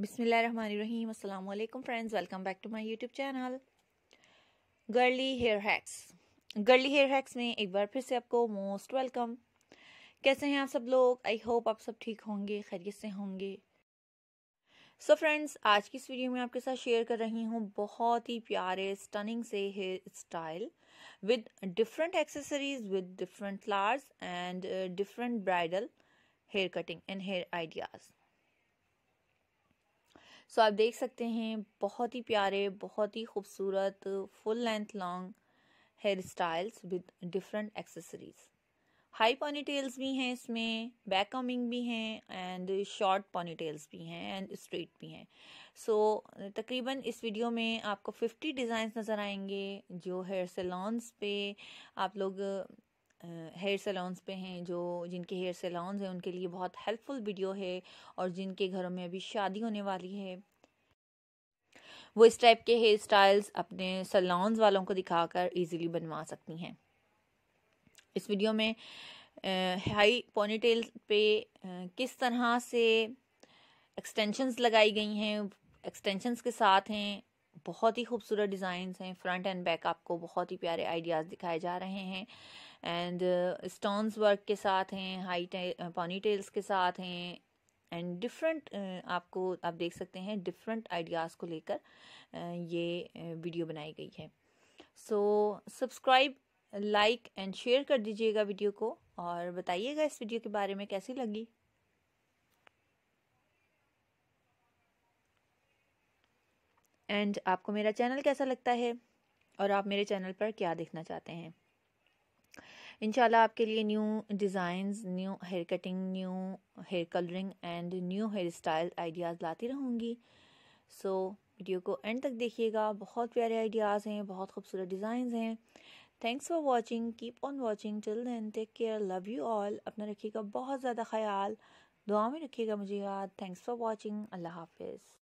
बिसमीम अल्लाम friends welcome back to my YouTube channel girly hair hacks girly hair hacks में एक बार फिर से आपको मोस्ट वेलकम कैसे हैं आप सब लोग आई होप आप सब ठीक होंगे खैरियत से होंगे सो so फ्रेंड्स आज की इस वीडियो में आपके साथ शेयर कर रही हूँ बहुत ही प्यारे स्टनिंग से hair style with different accessories with different flowers and different bridal hair cutting and hair ideas so आप देख सकते हैं बहुत ही प्यारे बहुत ही खूबसूरत full length long hair styles with different accessories high ponytails भी हैं इसमें बैक कमिंग भी हैं एंड शॉर्ट पॉनी टेल्स भी हैं एंड स्ट्रेट भी हैं सो so, तकरीबन इस वीडियो में आपको 50 डिज़ाइंस नज़र आएंगे जो हेयर सेलॉन्स पे आप लोग हेयर सैलॉन्स पे हैं जो जिनके हेयर सैलॉन्स हैं उनके लिए बहुत हेल्पफुल वीडियो है और जिनके घरों में अभी शादी होने वाली है वो इस टाइप के हेयर स्टाइल्स अपने सलॉन्स वालों को दिखाकर इजीली बनवा सकती हैं इस वीडियो में हाई पोनीटेल पे किस तरह से एक्सटेंशंस लगाई गई हैं एक्सटेंशंस के साथ हैं बहुत ही खूबसूरत डिज़ाइंस हैं फ्रंट एंड बैक आपको बहुत ही प्यारे आइडियाज़ दिखाए जा रहे हैं एंड स्टोन्स वर्क के साथ हैं हाई पॉनी टेल्स के साथ हैं एंड डिफरेंट आपको आप देख सकते हैं डिफरेंट आइडियाज़ को लेकर ये वीडियो बनाई गई है so subscribe like and share कर दीजिएगा वीडियो को और बताइएगा इस वीडियो के बारे में कैसी लगी एंड आपको मेरा चैनल कैसा लगता है और आप मेरे चैनल पर क्या देखना चाहते हैं इंशाल्लाह आपके लिए new designs new hair cutting new hair colouring and new hair style ideas लाती रहूँगी सो वीडियो को एंड तक देखिएगा बहुत प्यारे आइडियाज़ हैं बहुत खूबसूरत डिज़ाइंस हैं thanks for watching keep on watching till then take care love you all अपना रखिएगा बहुत ज़्यादा ख्याल दुआ में रखिएगा मुझे याद थैंक्स फॉर वॉचिंग अल्लाह हाफिज़